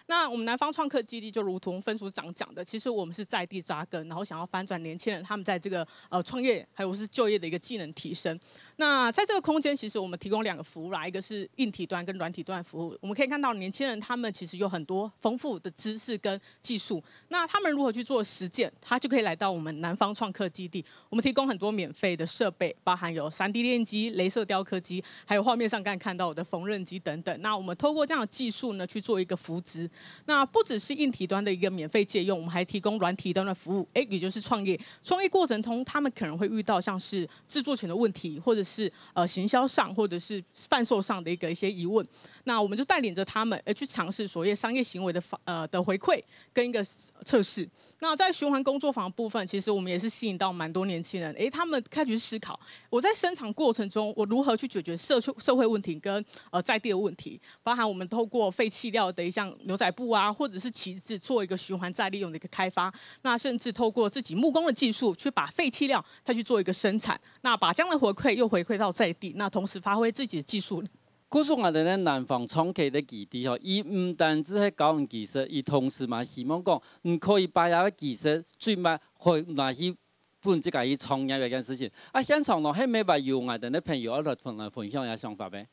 I: 那我们南方创客基地就如同分署长讲的，其实我们是在地扎根，然后想要翻转年轻人他们在这个呃创业还有是就业的一个技能提升。那在这个空间，其实我们提供两个服务啦，一个是硬体端跟软体端的服务。我们可以看到年轻人他们其实有很多丰富的知识跟技术，那他们如何去做实践，他就可以来到我们南方创客基地。我们提供很多免费的设备，包含有 3D 链机、镭射雕刻机，还有画面上刚刚看到的缝纫机等等。那我们透过这样的技术呢，去做一个扶植。那不只是硬体端的一个免费借用，我们还提供软体端的服务，哎，也就是创业。创业过程中，他们可能会遇到像是制作权的问题，或者是是呃行销上或者是贩售上的一个一些疑问，那我们就带领着他们呃去尝试所谓商业行为的呃的回馈跟一个测试。那在循环工作坊部分，其实我们也是吸引到蛮多年轻人，诶他们开始思考我在生产过程中我如何去解决社社会问题跟呃在地的问题，包含我们透过废弃料的一项牛仔布啊或者是旗帜做一个循环再利用的一个开发，那甚至透过自己木工的技术去把废弃料再去做一个生产，那把将来回馈又回。回馈到在地，那同时发挥自己的技术。可是我
A: 哋咧南方创客的基地哦，伊唔单止系教人技术，伊同时嘛希望讲，唔可以把遐的技术最慢去拿去本自家去创业一件事情。啊，现场同希咪把有我们的朋友来分享分享一下想法呗。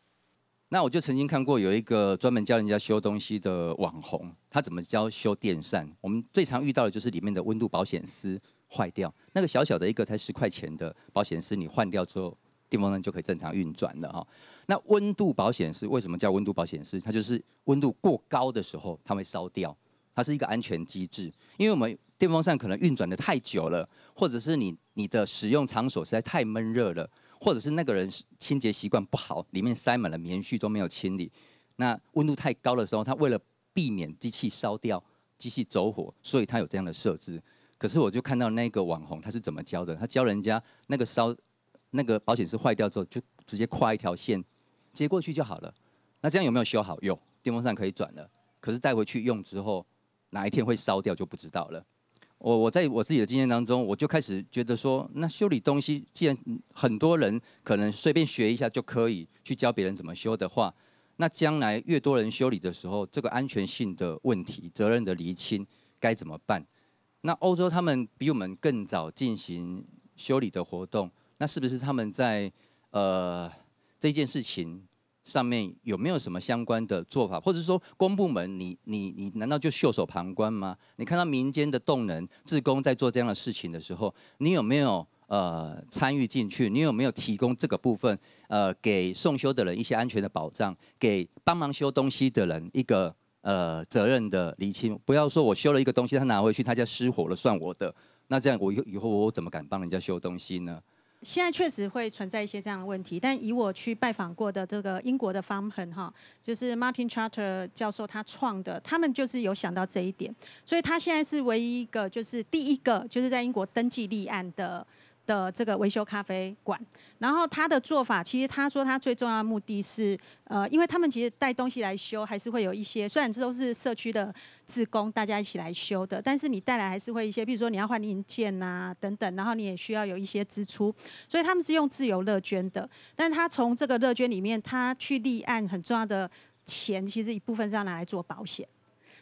A: 那我
G: 就曾经看过有一个专门教人家修东西的网红，他怎么教修电扇？我们最常遇到的就是里面的温度保险丝坏掉，那个小小的一个才十块钱的保险丝，你换掉之后。电风扇就可以正常运转了哈。那温度保险丝为什么叫温度保险丝？它就是温度过高的时候，它会烧掉，它是一个安全机制。因为我们电风扇可能运转的太久了，或者是你你的使用场所实在太闷热了，或者是那个人清洁习惯不好，里面塞满了棉絮都没有清理，那温度太高的时候，它为了避免机器烧掉、机器走火，所以它有这样的设置。可是我就看到那个网红他是怎么教的，他教人家那个烧。那个保险丝坏掉之后，就直接跨一条线接过去就好了。那这样有没有修好？有，电风扇可以转了。可是带回去用之后，哪一天会烧掉就不知道了。我我在我自己的经验当中，我就开始觉得说，那修理东西既然很多人可能随便学一下就可以去教别人怎么修的话，那将来越多人修理的时候，这个安全性的问题、责任的厘清该怎么办？那欧洲他们比我们更早进行修理的活动。那是不是他们在呃这件事情上面有没有什么相关的做法？或者说公部门，你你你难道就袖手旁观吗？你看到民间的动能，自工在做这样的事情的时候，你有没有呃参与进去？你有没有提供这个部分呃给送修的人一些安全的保障，给帮忙修东西的人一个呃责任的厘清？不要说我修了一个东西，他拿回去他家失火了，算我的。那这样我以以后我怎么敢帮人家修东西呢？
C: 现在确实会存在一些这样的问题，但以我去拜访过的这个英国的方恒哈，就是 Martin Charter 教授他创的，他们就是有想到这一点，所以他现在是唯一一个就是第一个就是在英国登记立案的。的这个维修咖啡馆，然后他的做法，其实他说他最重要的目的是，呃，因为他们其实带东西来修，还是会有一些，虽然这都是社区的职工，大家一起来修的，但是你带来还是会一些，比如说你要换零件啊等等，然后你也需要有一些支出，所以他们是用自由乐捐的，但是他从这个乐捐里面，他去立案很重要的钱，其实一部分是要拿来做保险，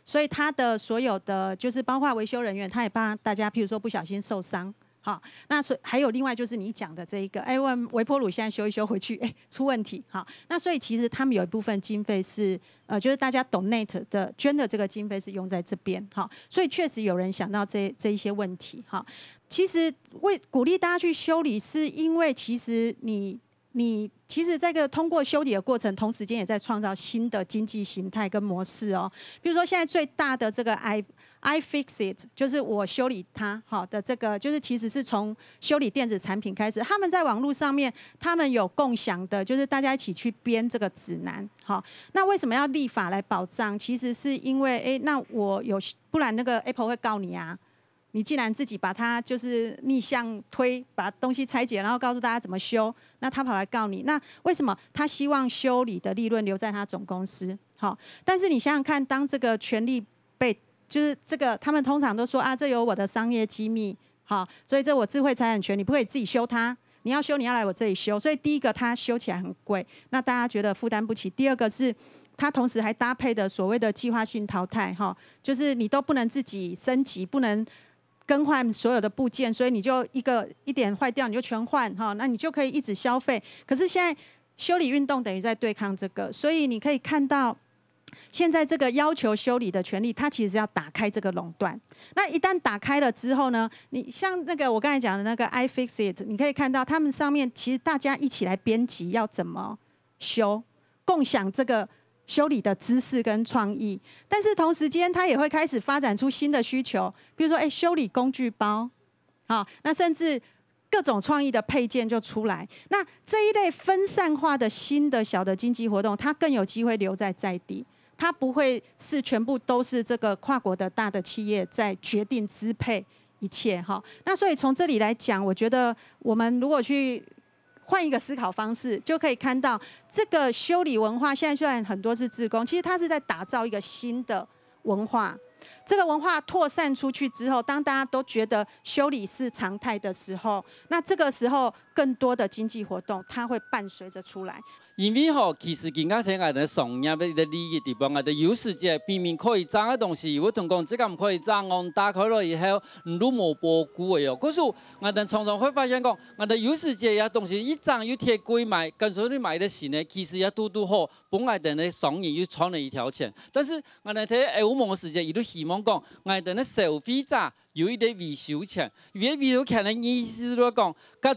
C: 所以他的所有的就是包括维修人员，他也帮大家，譬如说不小心受伤。好，那所还有另外就是你讲的这一个，哎，问微波炉现在修一修回去，哎，出问题。好，那所以其实他们有一部分经费是，呃，就是大家 donate 的捐的这个经费是用在这边。好，所以确实有人想到这这一些问题。好，其实为鼓励大家去修理，是因为其实你你其实这个通过修理的过程，同时间也在创造新的经济形态跟模式哦。比如说现在最大的这个 i I fix it，就是我修理它，好的这个就是其实是从修理电子产品开始。他们在网络上面，他们有共享的，就是大家一起去编这个指南。好，那为什么要立法来保障？其实是因为，哎，那我有不然那个 Apple 会告你啊。你既然自己把它就是逆向推，把东西拆解，然后告诉大家怎么修，那他跑来告你。那为什么他希望修理的利润留在他总公司？好，但是你想想看，当这个权利。就是这个，他们通常都说啊，这有我的商业机密，好，所以这我智慧财产权，你不可以自己修它，你要修你要来我这里修。所以第一个它修起来很贵，那大家觉得负担不起。第二个是它同时还搭配的所谓的计划性淘汰，哈，就是你都不能自己升级，不能更换所有的部件，所以你就一个一点坏掉你就全换，哈，那你就可以一直消费。可是现在修理运动等于在对抗这个，所以你可以看到。现在这个要求修理的权利，它其实是要打开这个垄断。那一旦打开了之后呢，你像那个我刚才讲的那个 iFixit，你可以看到他们上面其实大家一起来编辑要怎么修，共享这个修理的知识跟创意。但是同时间，它也会开始发展出新的需求，比如说哎修理工具包，好，那甚至各种创意的配件就出来。那这一类分散化的新的小的经济活动，它更有机会留在在地。它不会是全部都是这个跨国的大的企业在决定支配一切哈，那所以从这里来讲，我觉得我们如果去换一个思考方式，就可以看到这个修理文化现在虽然很多是自工，其实它是在打造一个新的文化。这个文化扩散出去之后，当大家都觉得修理是常态的时候，那这个时候更多的经济活动它会伴随着出来。
A: 因为吼，其实人家睇下的上瘾，的一利益地方，人的有时节避免可以涨的东西，我同讲，这个唔可以涨，装，打开了以后唔如冇波谷嘅哟。可是，我们常常会发现讲，我的有时节嘢东西一涨又太贵卖，跟住你买的少呢，其实也都都好，本来等你商业又赚了一条钱。但是，我们睇欧盟的时间，伊都。希望讲，我哋啲消費者。有一点维修钱，如果维修钱，的意思是何讲？个，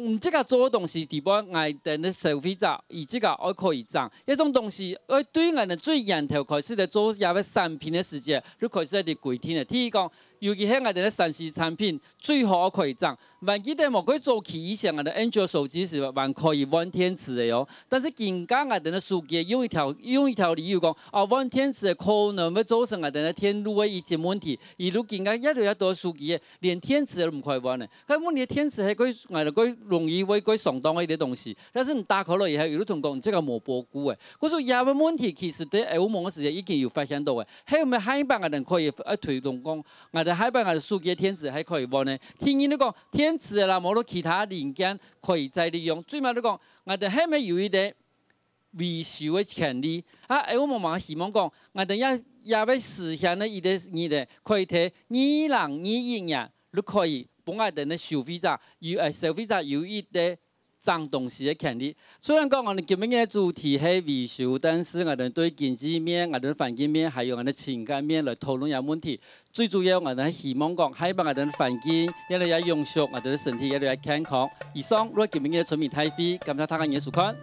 A: 我们这个做东西，地方挨定的消费者，以及个还可以涨一种东西。哎，对于我们最源头开始的做，也要产品的时间，就开始在轨天第一讲，尤其系我定的三四产品最好可以涨。还记得冇？可以做起以前，我们的安卓手机是还可以 o n 天池的哟。但是近间我定的数据用一条用一条理由讲，啊 o n 天池可能要造成我定的天路的一些问题。而你近间一路。多书记诶，连天池都唔可以玩诶。咁问你，天池系可以外头可以容易为佮上当嘅一啲东西，但是你打开卡以后，有啲同讲，即个无波股诶。嗰个亚文问题，其实对欧盟嘅时间已经有发现到诶。系咪海北嘅人可以啊推动讲，外头海北嘅人书记天使系可以玩呢？听见你讲天池啦，冇咯其他零件可以再利用。最尾你讲，外头系咪有一啲维修嘅潜力？啊，欧盟嘛希望讲，外头一。也要实现呢一个二的，可以提二零二一年，都可以。帮我们的消费者有诶消费者有一对脏东西的潜力。虽然讲我们今天的主题系维修，但是我们对经济面、我们环境面还有我们的情感面来讨论一下问题。最主要，我们希望讲，希望我们的环境越来越庸俗，我们的身体越来越健康。以上，如果今天的村民太飞，感谢大家的收看。